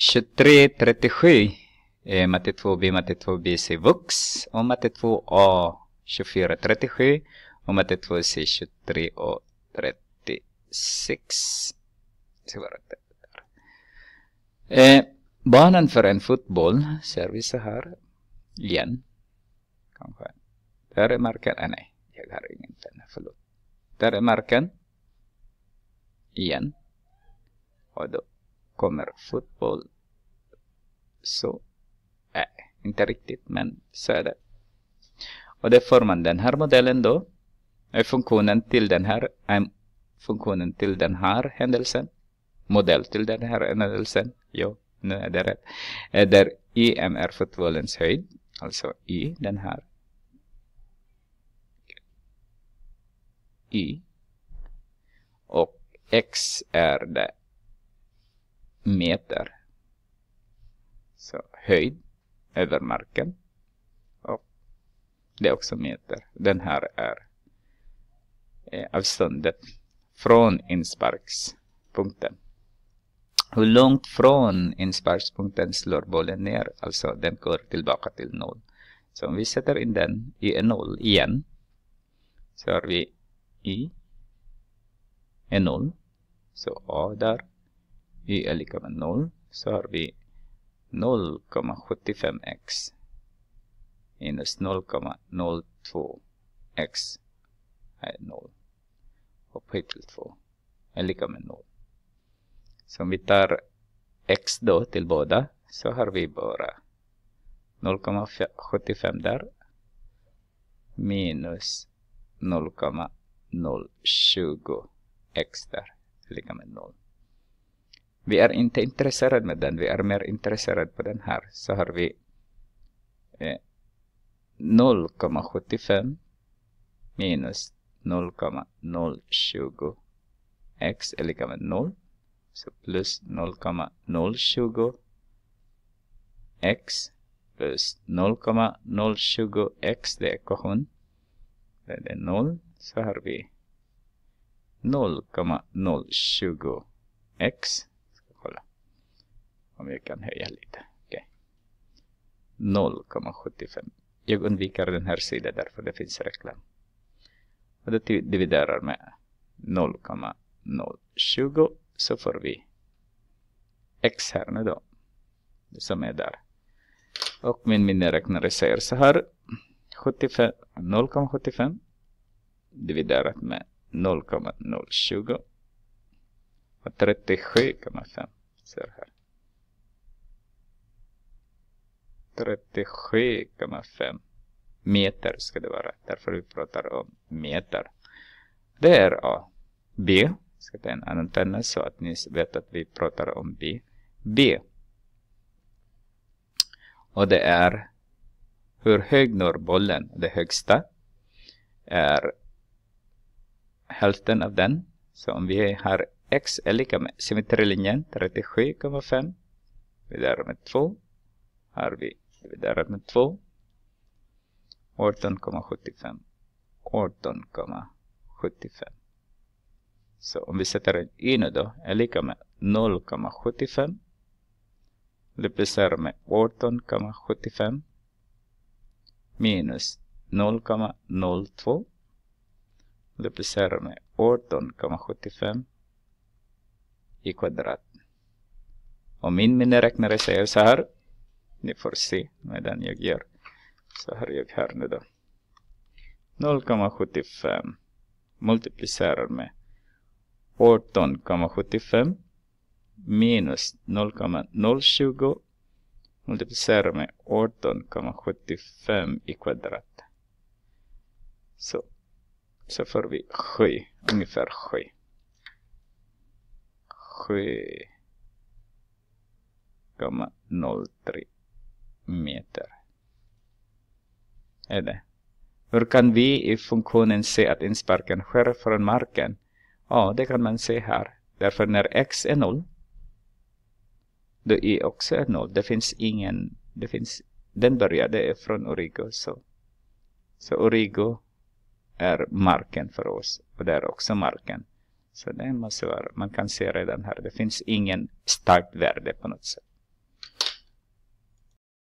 2337 eh, matte 2b, matte 2bc vux och matte 2a 2437 och matte 2c 23 och 36. Eh, banan för en fotboll ser vi så här igen. Kanske. Där är marken. Ah, nej, jag har ingen penna. Förlåt. Där är marken. Igen. Och då kommer fotboll så, nej, äh, inte riktigt, men så är det. Och det får man den här modellen då. Funktionen till den här, äh, funktionen till den här händelsen. Modell till den här händelsen. Jo, nu är det rätt. Äh, där IM är fotbollens höjd, alltså i den här. I. Och X är det meter. Så höjd över marken. Och det är också meter. Den här är eh, avståndet från insparkspunkten. Hur långt från insparkspunkten slår bollen ner? Alltså den går tillbaka till noll. Så om vi sätter in den i en noll igen. Så har vi i en noll. Så A där y är lika med 0 så har vi 0,75x minus 0,02x är 0. Upphöjt till 2 är lika med 0. Så om vi tar x då till båda så har vi bara 0,75 där minus 0,020 x där lika med 0 vi är inte intresserade med den, vi är mer intresserade på den här. Så har vi 0,75 eh, minus 0,020 x är lika med 0. Så plus 0,020 x plus 0,020 x, det är ekvation. Det är 0, så har vi 0,020 x om jag kan höja lite. Okay. 0,75. Jag undviker den här sidan därför det finns reklam. Och då dividerar med 0,020 så får vi x här nu då. som är där. Och min miniräknare säger så här. 0,75 dividerat med 0,020 och 37,5 ser här. 37,5 meter ska det vara. Därför vi pratar om meter. Det är A. B. Jag ska ta en annan penna så att ni vet att vi pratar om B. B. Och det är hur hög norrbollen? Det högsta är hälften av den. Så om vi har x är lika med symmetrilinjen 37,5 vi delar med 2 har vi dividerat med 2. 18,75. 18,75. Så om vi sätter en y då, är lika med 0,75. Multiplicerar med 18,75. Minus 0,02. Multiplicerar med 18,75 i kvadrat. Om min minneräknare säger så här ni får se medan jag gör. Så har jag här nu då. 0,75 multiplicerar med 18,75 minus 0,020 multiplicerar med 18,75 i kvadrat. Så, så får vi 7, ungefär 7. 7,03 meter. Eller, hur kan vi i funktionen se att insparken sker från marken? Ja, det kan man se här. Därför när x är noll, då y också är noll. Det finns ingen, det finns, den började från origo. Så, så origo är marken för oss och det är också marken. Så det måste vara, man kan se redan här, det finns ingen starkt värde på något sätt.